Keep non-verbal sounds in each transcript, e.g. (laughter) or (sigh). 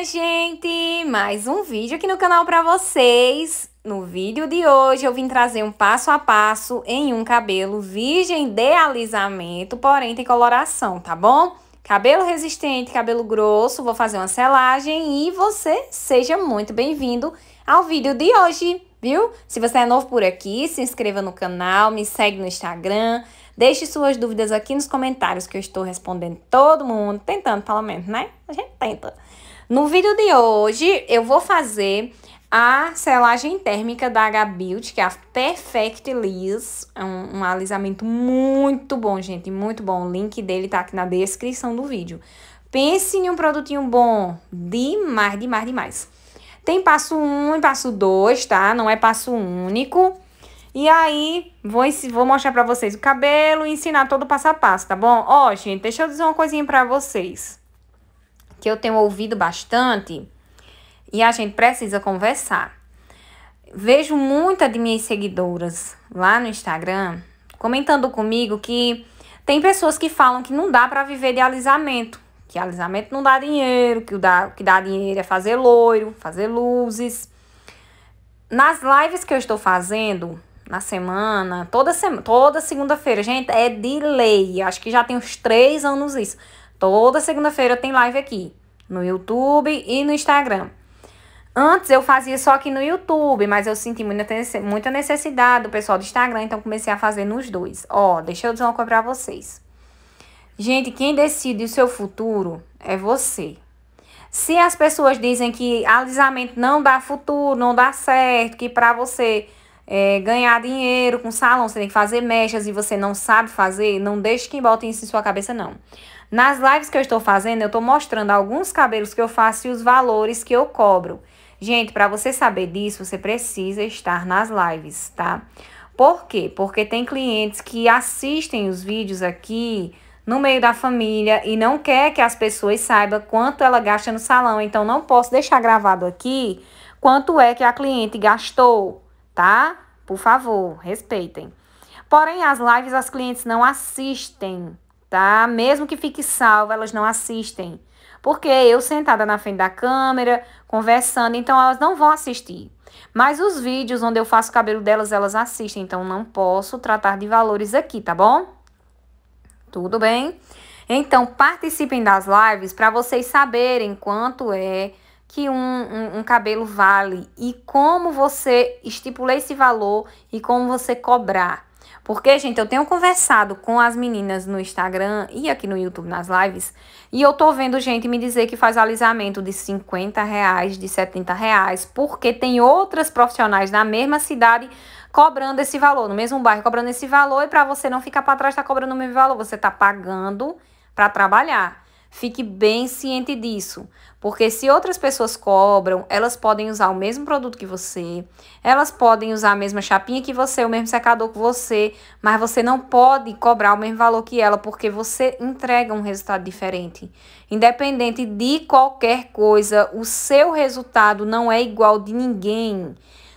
Olá, gente! Mais um vídeo aqui no canal para vocês. No vídeo de hoje eu vim trazer um passo a passo em um cabelo virgem de alisamento, porém tem coloração, tá bom? Cabelo resistente, cabelo grosso, vou fazer uma selagem e você seja muito bem-vindo ao vídeo de hoje, viu? Se você é novo por aqui, se inscreva no canal, me segue no Instagram, Deixe suas dúvidas aqui nos comentários que eu estou respondendo todo mundo, tentando pelo menos, né? A gente tenta. No vídeo de hoje, eu vou fazer a selagem térmica da Agabuild, que é a Perfect Liss, é um, um, alisamento muito bom, gente, muito bom. O link dele tá aqui na descrição do vídeo. Pense em um produtinho bom, demais, demais, demais. Tem passo 1 um e passo 2, tá? Não é passo único. E aí, vou, vou mostrar pra vocês o cabelo e ensinar todo o passo a passo, tá bom? Ó, gente, deixa eu dizer uma coisinha pra vocês que eu tenho ouvido bastante e a gente precisa conversar. Vejo muita de minhas seguidoras lá no Instagram comentando comigo que tem pessoas que falam que não dá para viver de alisamento, que alisamento não dá dinheiro, que o, dá, que dá dinheiro é fazer loiro, fazer luzes. Nas lives que eu estou fazendo na semana, toda semana, toda segunda-feira, gente, é de lei. Acho que já tem uns três anos isso. Toda segunda-feira tem live aqui, no YouTube e no Instagram. Antes eu fazia só aqui no YouTube, mas eu senti muita necessidade do pessoal do Instagram, então comecei a fazer nos dois. Ó, deixa eu dizer uma coisa pra vocês. Gente, quem decide o seu futuro é você. Se as pessoas dizem que alisamento não dá futuro, não dá certo, que para você é, ganhar dinheiro com salão você tem que fazer mechas e você não sabe fazer, não deixe que botem isso em sua cabeça, não. Nas lives que eu estou fazendo, eu estou mostrando alguns cabelos que eu faço e os valores que eu cobro. Gente, para você saber disso, você precisa estar nas lives, tá? Por quê? Porque tem clientes que assistem os vídeos aqui no meio da família e não quer que as pessoas saibam quanto ela gasta no salão. Então, não posso deixar gravado aqui quanto é que a cliente gastou, tá? Por favor, respeitem. Porém, as lives as clientes não assistem, tá? Mesmo que fique salva, elas não assistem. Porque eu sentada na frente da câmera, conversando, então elas não vão assistir. Mas os vídeos onde eu faço o cabelo delas, elas assistem, então não posso tratar de valores aqui, tá bom? Tudo bem? Então, participem das lives para vocês saberem quanto é que um, um, um, cabelo vale e como você estipula esse valor e como você cobrar. Porque, gente, eu tenho conversado com as meninas no Instagram e aqui no YouTube nas lives, e eu tô vendo gente me dizer que faz alisamento de 50 reais, de 70 reais, porque tem outras profissionais da mesma cidade cobrando esse valor, no mesmo bairro cobrando esse valor, e para você não ficar para trás, tá cobrando o mesmo valor, você tá pagando para trabalhar. Fique bem ciente disso, porque se outras pessoas cobram, elas podem usar o mesmo produto que você, elas podem usar a mesma chapinha que você, o mesmo secador que você, mas você não pode cobrar o mesmo valor que ela, porque você entrega um resultado diferente. Independente de qualquer coisa, o seu resultado não é igual de ninguém.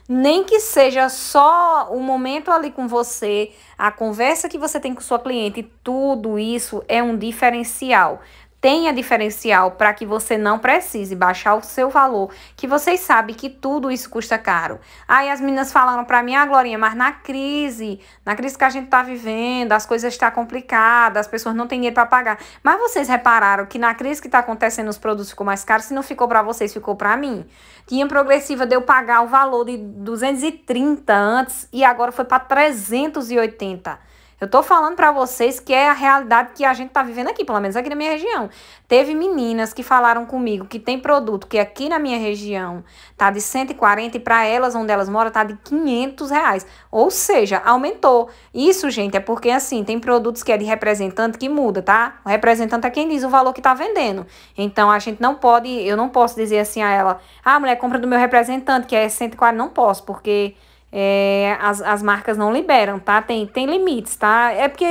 Nem que seja só o momento ali com você, a conversa que você tem com sua cliente, tudo isso é um diferencial tenha diferencial para que você não precise baixar o seu valor, que vocês sabem que tudo isso custa caro. Aí as meninas falaram para mim, ah, Glorinha, mas na crise, na crise que a gente está vivendo, as coisas estão tá complicadas, as pessoas não têm dinheiro para pagar. Mas vocês repararam que na crise que está acontecendo os produtos ficou mais caros? Se não ficou para vocês, ficou para mim. Tinha progressiva de eu pagar o valor de 230 antes e agora foi para 380. Eu tô falando para vocês que é a realidade que a gente tá vivendo aqui, pelo menos aqui na minha região. Teve meninas que falaram comigo que tem produto que aqui na minha região tá de 140 e para elas, onde elas moram, tá de 500 reais. Ou seja, aumentou. Isso, gente, é porque assim, tem produtos que é de representante que muda, tá? O representante é quem diz o valor que tá vendendo. Então a gente não pode, eu não posso dizer assim a ela, ah, mulher, compra do meu representante, que é 140. Não posso, porque é, as, as marcas não liberam, tá? Tem, tem limites, tá? É porque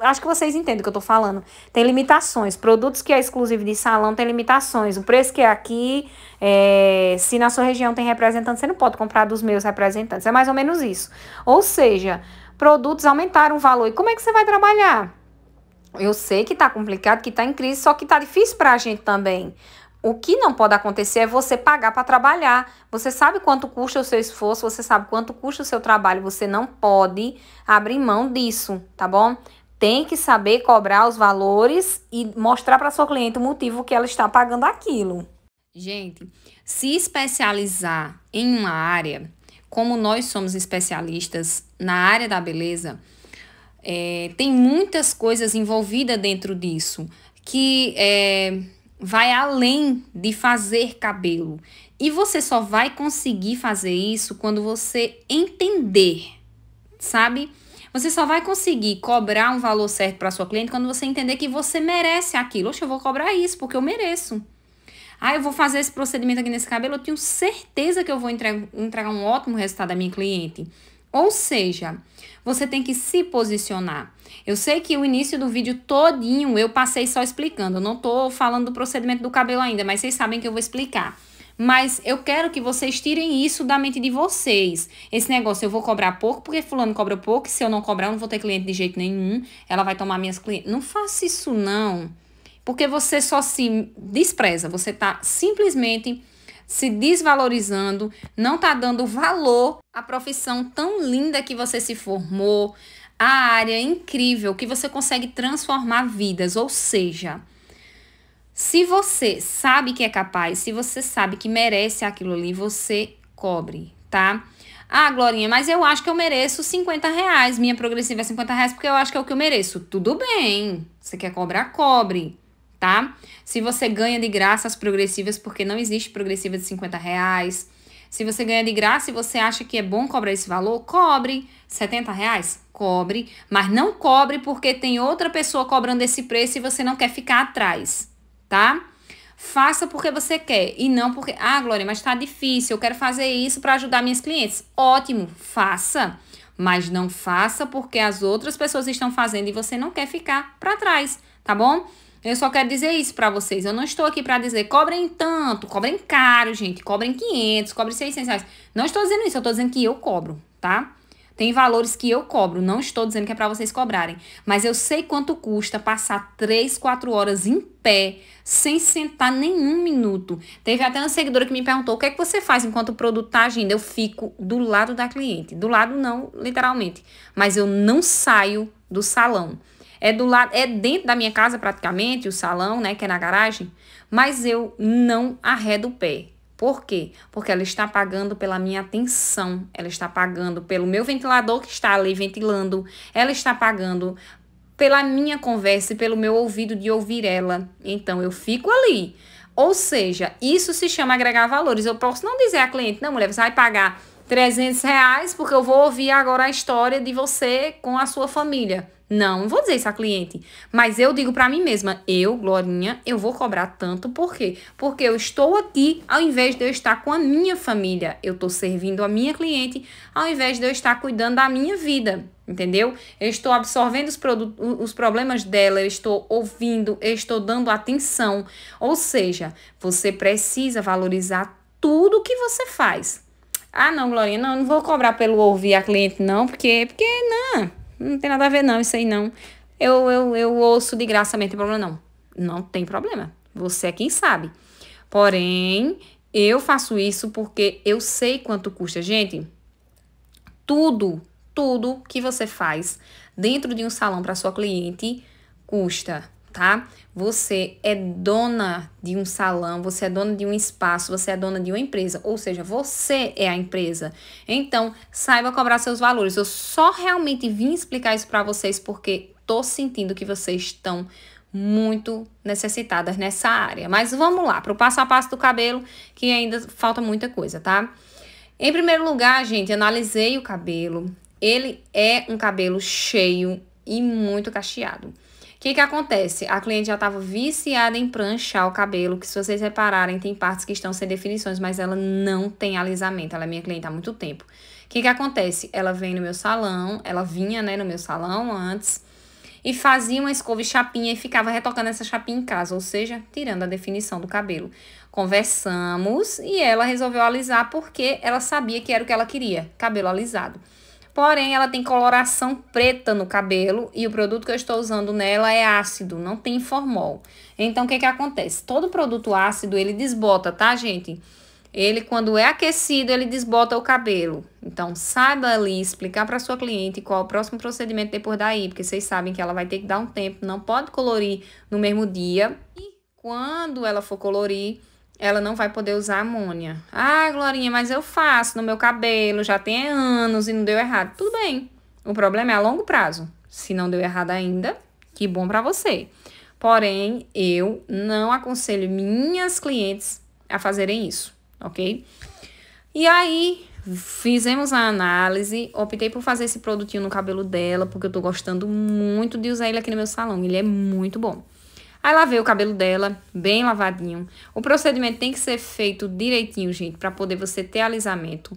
acho que vocês entendem o que eu tô falando. Tem limitações. Produtos que é exclusivo de salão tem limitações. O preço que é aqui, é, se na sua região tem representante, você não pode comprar dos meus representantes. É mais ou menos isso. Ou seja, produtos aumentaram o valor. E como é que você vai trabalhar? Eu sei que tá complicado, que tá em crise, só que tá difícil pra gente também. O que não pode acontecer é você pagar para trabalhar. Você sabe quanto custa o seu esforço, você sabe quanto custa o seu trabalho, você não pode abrir mão disso, tá bom? Tem que saber cobrar os valores e mostrar para sua cliente o motivo que ela está pagando aquilo. Gente, se especializar em uma área, como nós somos especialistas na área da beleza, é, tem muitas coisas envolvidas dentro disso que é, vai além de fazer cabelo. E você só vai conseguir fazer isso quando você entender, sabe? Você só vai conseguir cobrar um valor certo para sua cliente quando você entender que você merece aquilo. Oxe, eu vou cobrar isso porque eu mereço. Ah, eu vou fazer esse procedimento aqui nesse cabelo, eu tenho certeza que eu vou entregar, entregar um ótimo resultado à minha cliente. Ou seja, você tem que se posicionar. Eu sei que o início do vídeo todinho eu passei só explicando. Eu não tô falando do procedimento do cabelo ainda, mas vocês sabem que eu vou explicar. Mas eu quero que vocês tirem isso da mente de vocês. Esse negócio eu vou cobrar pouco porque fulano cobra pouco, e se eu não cobrar eu não vou ter cliente de jeito nenhum. Ela vai tomar minhas clientes. Não faça isso não. Porque você só se despreza, você tá simplesmente se desvalorizando, não tá dando valor à profissão tão linda que você se formou, a área incrível que você consegue transformar vidas, ou seja, se você sabe que é capaz, se você sabe que merece aquilo ali, você cobre, tá? Ah, Glorinha, mas eu acho que eu mereço 50 reais. Minha progressiva é 50 reais porque eu acho que é o que eu mereço. Tudo bem. Você quer cobrar, cobre tá? Se você ganha de graça as progressivas, porque não existe progressiva de 50 reais. Se você ganha de graça e você acha que é bom cobrar esse valor, cobre. 70 reais? Cobre. Mas não cobre porque tem outra pessoa cobrando esse preço e você não quer ficar atrás, tá? Faça porque você quer e não porque, ah, Glória, mas tá difícil, eu quero fazer isso para ajudar minhas clientes. Ótimo, faça, mas não faça porque as outras pessoas estão fazendo e você não quer ficar para trás, tá bom? Eu só quero dizer isso para vocês. Eu não estou aqui para dizer cobrem tanto, cobrem caro, gente. Cobrem 500, cobrem 600 reais. Não estou dizendo isso, eu estou dizendo que eu cobro, tá? Tem valores que eu cobro, não estou dizendo que é para vocês cobrarem. Mas eu sei quanto custa passar 3, 4 horas em pé, sem sentar nenhum minuto. Teve até uma seguidora que me perguntou, o que é que você faz enquanto o produto tá agindo? Eu fico do lado da cliente. Do lado não, literalmente. Mas eu não saio do salão. É do lado, é dentro da minha casa praticamente, o salão, né, que é na garagem, mas eu não arredo o pé. Por quê? Porque ela está pagando pela minha atenção, ela está pagando pelo meu ventilador que está ali ventilando, ela está pagando pela minha conversa e pelo meu ouvido de ouvir ela. Então eu fico ali. Ou seja, isso se chama agregar valores. Eu posso não dizer à cliente, não, mulher, você vai pagar 300 reais porque eu vou ouvir agora a história de você com a sua família. Não, vou dizer isso à cliente, mas eu digo para mim mesma, eu, Glorinha, eu vou cobrar tanto, por quê? Porque eu estou aqui ao invés de eu estar com a minha família, eu estou servindo a minha cliente ao invés de eu estar cuidando da minha vida, entendeu? Eu estou absorvendo os, os problemas dela, eu estou ouvindo, eu estou dando atenção, ou seja, você precisa valorizar tudo que você faz. Ah, não, Glorinha, não, não vou cobrar pelo ouvir a cliente, não, porque, porque não não tem nada a ver, não, isso aí não. Eu, eu, eu ouço de graça, não tem problema, não. Não tem problema. Você é quem sabe. Porém, eu faço isso porque eu sei quanto custa. Gente, tudo, tudo que você faz dentro de um salão para sua cliente custa tá? Você é dona de um salão, você é dona de um espaço, você é dona de uma empresa, ou seja, você é a empresa. Então, saiba cobrar seus valores. Eu só realmente vim explicar isso para vocês porque tô sentindo que vocês estão muito necessitadas nessa área. Mas vamos lá, para o passo a passo do cabelo, que ainda falta muita coisa, tá? Em primeiro lugar, gente, analisei o cabelo. Ele é um cabelo cheio e muito cacheado que, que acontece? A cliente já estava viciada em pranchar o cabelo, que se vocês repararem, tem partes que estão sem definições, mas ela não tem alisamento. Ela é minha cliente há muito tempo. O que, que acontece? Ela vem no meu salão, ela vinha né, no meu salão antes e fazia uma escova e chapinha e ficava retocando essa chapinha em casa, ou seja, tirando a definição do cabelo. Conversamos e ela resolveu alisar porque ela sabia que era o que ela queria, cabelo alisado. Porém, ela tem coloração preta no cabelo e o produto que eu estou usando nela é ácido, não tem formol. Então, o que, que acontece? Todo produto ácido, ele desbota, tá, gente? Ele, quando é aquecido, ele desbota o cabelo. Então, saiba ali explicar para sua cliente qual é o próximo procedimento depois daí, porque vocês sabem que ela vai ter que dar um tempo, não pode colorir no mesmo dia. E quando ela for colorir, ela não vai poder usar amônia. Ah, Glorinha, mas eu faço no meu cabelo, já tem anos e não deu errado. Tudo bem. O problema é a longo prazo. Se não deu errado ainda, que bom para você. Porém, eu não aconselho minhas clientes a fazerem isso, ok? E aí, fizemos a análise, optei por fazer esse produtinho no cabelo dela, porque eu tô gostando muito de usar ele aqui no meu salão. Ele é muito bom. Aí lavei o cabelo dela, bem lavadinho. O procedimento tem que ser feito direitinho, gente, para poder você ter alisamento.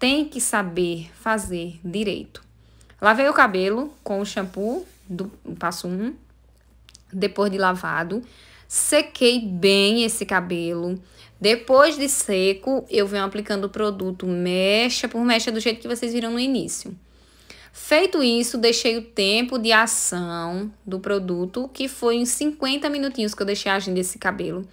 Tem que saber fazer direito. Lavei o cabelo com o shampoo do passo 1, um, depois de lavado. Sequei bem esse cabelo. Depois de seco, eu venho aplicando o produto mecha por mecha do jeito que vocês viram no início. Feito isso, deixei o tempo de ação do produto, que foi em 50 minutinhos que eu deixei agindo esse cabelo.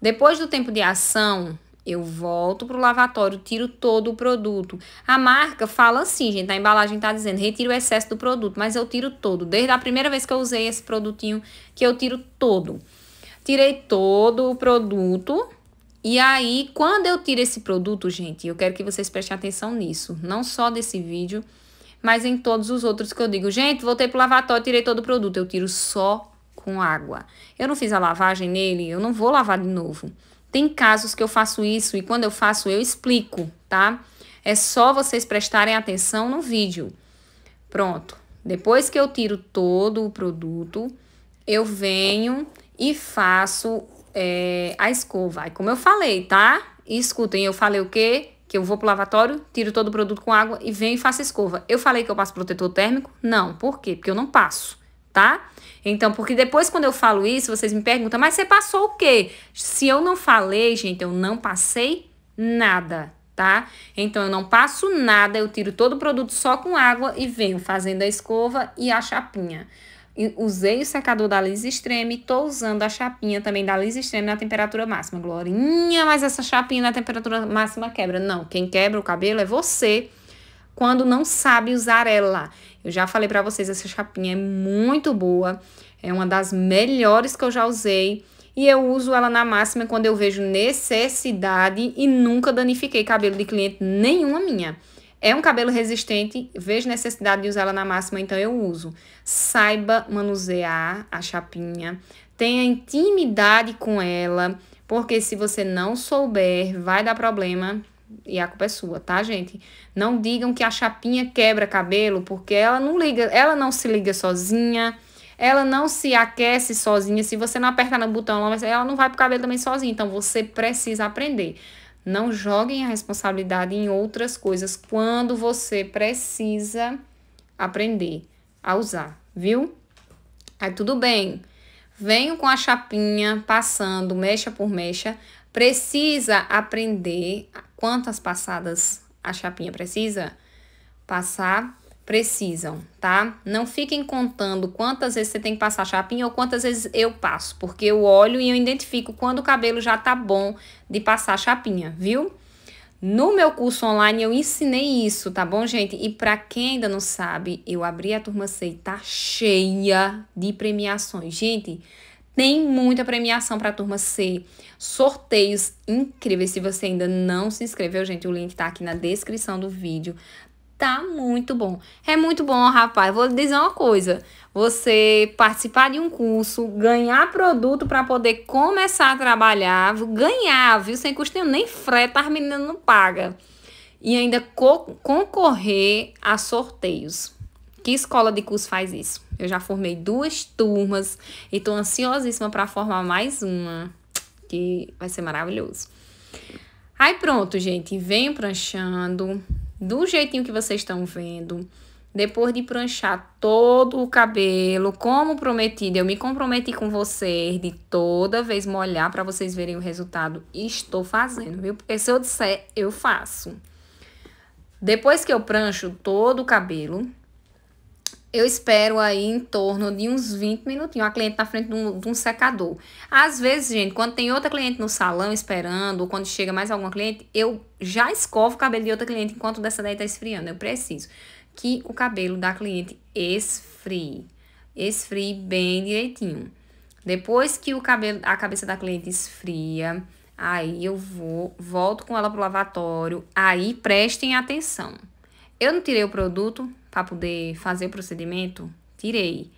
Depois do tempo de ação, eu volto pro lavatório, tiro todo o produto. A marca fala assim, gente, a embalagem tá dizendo, retira o excesso do produto, mas eu tiro todo. Desde a primeira vez que eu usei esse produtinho, que eu tiro todo. Tirei todo o produto. E aí, quando eu tiro esse produto, gente, eu quero que vocês prestem atenção nisso. Não só desse vídeo, mas em todos os outros que eu digo, gente, voltei pro lavatório, tirei todo o produto, eu tiro só com água. Eu não fiz a lavagem nele, eu não vou lavar de novo. Tem casos que eu faço isso e quando eu faço eu explico, tá? É só vocês prestarem atenção no vídeo. Pronto. Depois que eu tiro todo o produto, eu venho e faço é, a escova. E como eu falei, tá? E escutem, eu falei o quê? que eu vou pro lavatório, tiro todo o produto com água e venho e faço escova. Eu falei que eu passo protetor térmico? Não. Por quê? Porque eu não passo, tá? Então, porque depois quando eu falo isso, vocês me perguntam, mas você passou o quê? Se eu não falei, gente, eu não passei nada, tá? Então, eu não passo nada, eu tiro todo o produto só com água e venho fazendo a escova e a chapinha. Usei o secador da Liz Extreme e tô usando a chapinha também da Liz Extreme na temperatura máxima. Glorinha, mas essa chapinha na temperatura máxima quebra. Não, quem quebra o cabelo é você quando não sabe usar ela. Eu já falei para vocês, essa chapinha é muito boa, é uma das melhores que eu já usei. E eu uso ela na máxima quando eu vejo necessidade e nunca danifiquei cabelo de cliente nenhuma minha. É um cabelo resistente, vejo necessidade de usá-la na máxima, então eu uso. Saiba manusear a chapinha, tenha intimidade com ela, porque se você não souber, vai dar problema e a culpa é sua, tá, gente? Não digam que a chapinha quebra cabelo, porque ela não liga, ela não se liga sozinha, ela não se aquece sozinha. Se você não apertar no botão, ela não vai pro cabelo também sozinha. Então você precisa aprender. Não joguem a responsabilidade em outras coisas quando você precisa aprender a usar, viu? Aí tudo bem. Venho com a chapinha passando mecha por mecha. Precisa aprender quantas passadas a chapinha precisa passar precisam, tá? Não fiquem contando quantas vezes você tem que passar chapinha ou quantas vezes eu passo, porque eu olho e eu identifico quando o cabelo já tá bom de passar chapinha, viu? No meu curso online eu ensinei isso, tá bom, gente? E para quem ainda não sabe, eu abri a turma C, tá cheia de premiações. Gente, tem muita premiação para a turma C, sorteios incríveis. Se você ainda não se inscreveu, gente, o link tá aqui na descrição do vídeo tá muito bom. É muito bom, rapaz. Vou lhe dizer uma coisa. Você participar de um curso, ganhar produto para poder começar a trabalhar, ganhar, viu? Sem custo nenhum, nem freta, as meninas não pagam. E ainda co concorrer a sorteios. Que escola de curso faz isso? Eu já formei duas turmas e tô ansiosíssima para formar mais uma, que vai ser maravilhoso. Aí pronto, gente, vem pranchando, do jeitinho que vocês estão vendo. Depois de pranchar todo o cabelo, como prometido, eu me comprometi com vocês de toda vez molhar para vocês verem o resultado. Estou fazendo, viu? Porque se eu disser, eu faço. Depois que eu prancho todo o cabelo, eu espero aí em torno de uns 20 minutinhos a cliente na frente de um, de um, secador. Às vezes, gente, quando tem outra cliente no salão esperando, ou quando chega mais alguma cliente, eu já escovo o cabelo de outra cliente enquanto dessa daí tá esfriando. Eu preciso que o cabelo da cliente esfrie. Esfrie bem direitinho. Depois que o cabelo, a cabeça da cliente esfria, aí eu vou, volto com ela pro lavatório. Aí prestem atenção. Eu não tirei o produto, para poder fazer o procedimento? Tirei.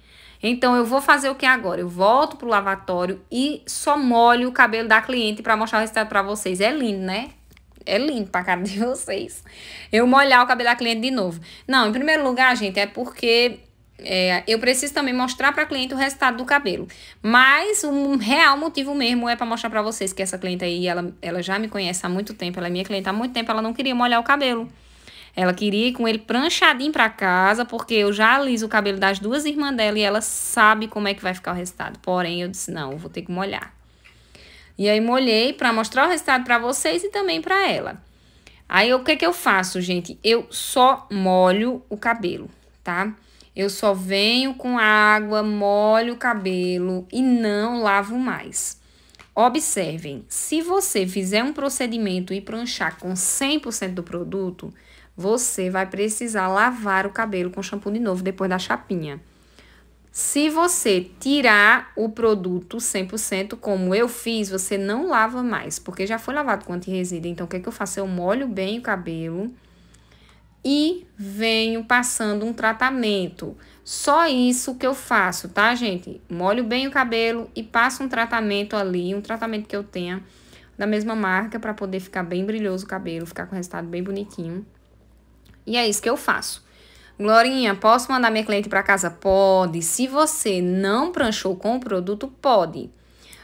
Então, eu vou fazer o que agora? Eu volto pro lavatório e só molho o cabelo da cliente para mostrar o resultado para vocês. É lindo, né? É lindo pra cara de (laughs) vocês. Eu molhar o cabelo da cliente de novo. Não, em primeiro lugar, gente, é porque é, eu preciso também mostrar para a cliente o resultado do cabelo. Mas o um real motivo mesmo é para mostrar para vocês que essa cliente aí, ela, ela já me conhece há muito tempo, ela é minha cliente há muito tempo, ela não queria molhar o cabelo. Ela queria ir com ele pranchadinho para casa, porque eu já aliso o cabelo das duas irmãs dela e ela sabe como é que vai ficar o resultado. Porém, eu disse: não, eu vou ter que molhar. E aí molhei para mostrar o resultado para vocês e também para ela. Aí o que é que eu faço, gente? Eu só molho o cabelo, tá? Eu só venho com água, molho o cabelo e não lavo mais. Observem, se você fizer um procedimento e pranchar com 100% do produto, você vai precisar lavar o cabelo com shampoo de novo depois da chapinha. Se você tirar o produto 100%, como eu fiz, você não lava mais, porque já foi lavado com anti-resíduo. Então, o que, é que eu faço? Eu molho bem o cabelo e venho passando um tratamento. Só isso que eu faço, tá, gente? Molho bem o cabelo e passo um tratamento ali, um tratamento que eu tenha da mesma marca, para poder ficar bem brilhoso o cabelo, ficar com o resultado bem bonitinho. E é isso que eu faço. Glorinha, posso mandar minha cliente para casa? Pode. Se você não pranchou com o produto, pode.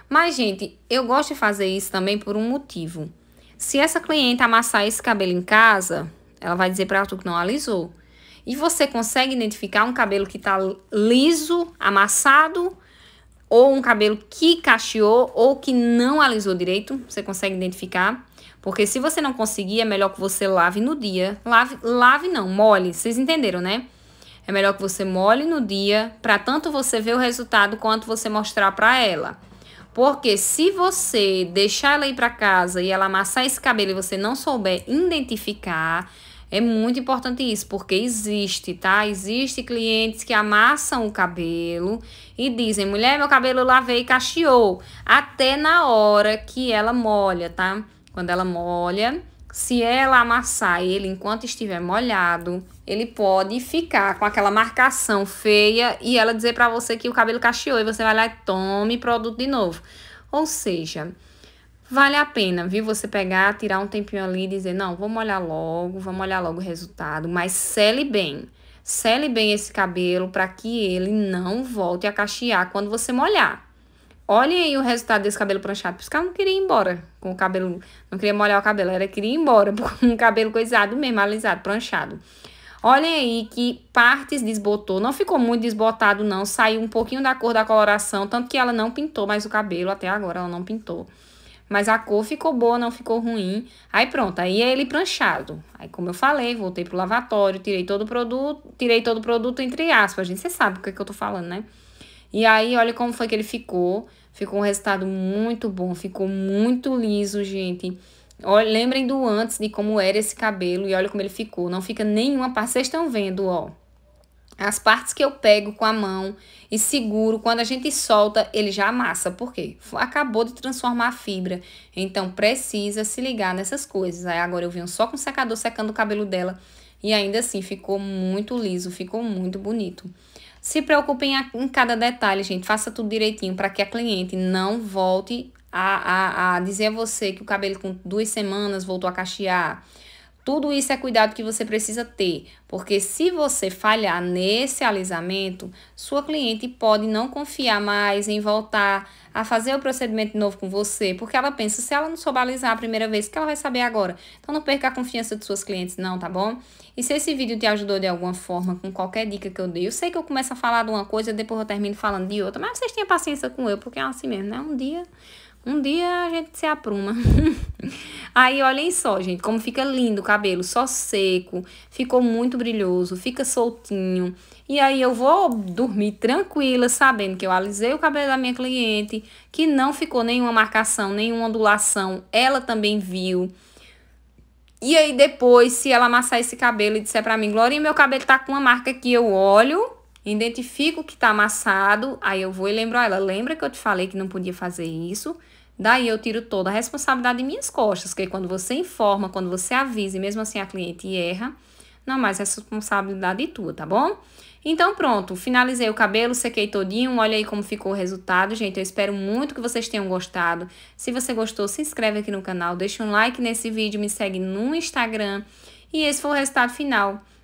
Mas, gente, eu gosto de fazer isso também por um motivo. Se essa cliente amassar esse cabelo em casa, ela vai dizer para tu que não alisou. E você consegue identificar um cabelo que tá liso, amassado, ou um cabelo que cacheou ou que não alisou direito, você consegue identificar. Porque se você não conseguir, é melhor que você lave no dia. Lave, lave não, molhe. Vocês entenderam, né? É melhor que você molhe no dia para tanto você ver o resultado quanto você mostrar para ela. Porque se você deixar ela ir para casa e ela amassar esse cabelo e você não souber identificar, é muito importante isso, porque existe, tá? Existe clientes que amassam o cabelo e dizem: "Mulher, meu cabelo lavei e cacheou", até na hora que ela molha, tá? Quando ela molha, se ela amassar ele enquanto estiver molhado, ele pode ficar com aquela marcação feia e ela dizer para você que o cabelo cacheou e você vai lá e tome produto de novo. Ou seja, vale a pena, viu? Você pegar, tirar um tempinho ali e dizer, não, vou molhar logo, vou molhar logo o resultado, mas sele bem. Sele bem esse cabelo para que ele não volte a cachear quando você molhar. Olhem aí o resultado desse cabelo pranchado. Por isso que ela não queria ir embora com o cabelo. Não queria molhar o cabelo. Ela queria ir embora (laughs) com o cabelo coisado mesmo, alisado, pranchado. Olhem aí que partes desbotou. Não ficou muito desbotado, não. Saiu um pouquinho da cor da coloração. Tanto que ela não pintou mais o cabelo. Até agora ela não pintou. Mas a cor ficou boa, não ficou ruim. Aí pronto, aí é ele pranchado. Aí, como eu falei, voltei pro lavatório, tirei todo o produto, tirei todo o produto, entre aspas, gente. Você sabe o que, é que eu tô falando, né? E aí, olha como foi que ele ficou. Ficou um resultado muito bom, ficou muito liso, gente. Olha, lembrem do antes, de como era esse cabelo e olha como ele ficou. Não fica nenhuma parte, vocês estão vendo, ó. As partes que eu pego com a mão e seguro, quando a gente solta, ele já amassa. Por quê? Acabou de transformar a fibra. Então, precisa se ligar nessas coisas. Aí, agora eu venho só com o secador secando o cabelo dela. E ainda assim, ficou muito liso, ficou muito bonito. Se preocupem em cada detalhe, gente. Faça tudo direitinho para que a cliente não volte a, a, a dizer a você que o cabelo com duas semanas voltou a cachear tudo isso é cuidado que você precisa ter, porque se você falhar nesse alisamento, sua cliente pode não confiar mais em voltar a fazer o procedimento novo com você, porque ela pensa, se ela não souber alisar a primeira vez, o que ela vai saber agora? Então não perca a confiança dos suas clientes não, tá bom? E se esse vídeo te ajudou de alguma forma, com qualquer dica que eu dei, eu sei que eu começo a falar de uma coisa, e depois eu termino falando de outra, mas vocês tenham paciência com eu, porque é assim mesmo, né? Um dia um dia a gente se apruma. (laughs) Aí olhem só, gente, como fica lindo o cabelo, só seco, ficou muito brilhoso, fica soltinho. E aí eu vou dormir tranquila, sabendo que eu alisei o cabelo da minha cliente, que não ficou nenhuma marcação, nenhuma ondulação, ela também viu. E aí depois, se ela amassar esse cabelo e disser para mim, Glória meu cabelo tá com uma marca que eu olho, Identifico que está amassado, aí eu vou e lembro a ah, ela, lembra que eu te falei que não podia fazer isso? Daí eu tiro toda a responsabilidade de minhas costas, que quando você informa, quando você avisa, e mesmo assim a cliente erra, não é mais responsabilidade tua, tá bom? Então pronto, finalizei o cabelo, sequei todinho, olha aí como ficou o resultado, gente, eu espero muito que vocês tenham gostado. Se você gostou, se inscreve aqui no canal, deixa um like nesse vídeo, me segue no Instagram, e esse foi o resultado final.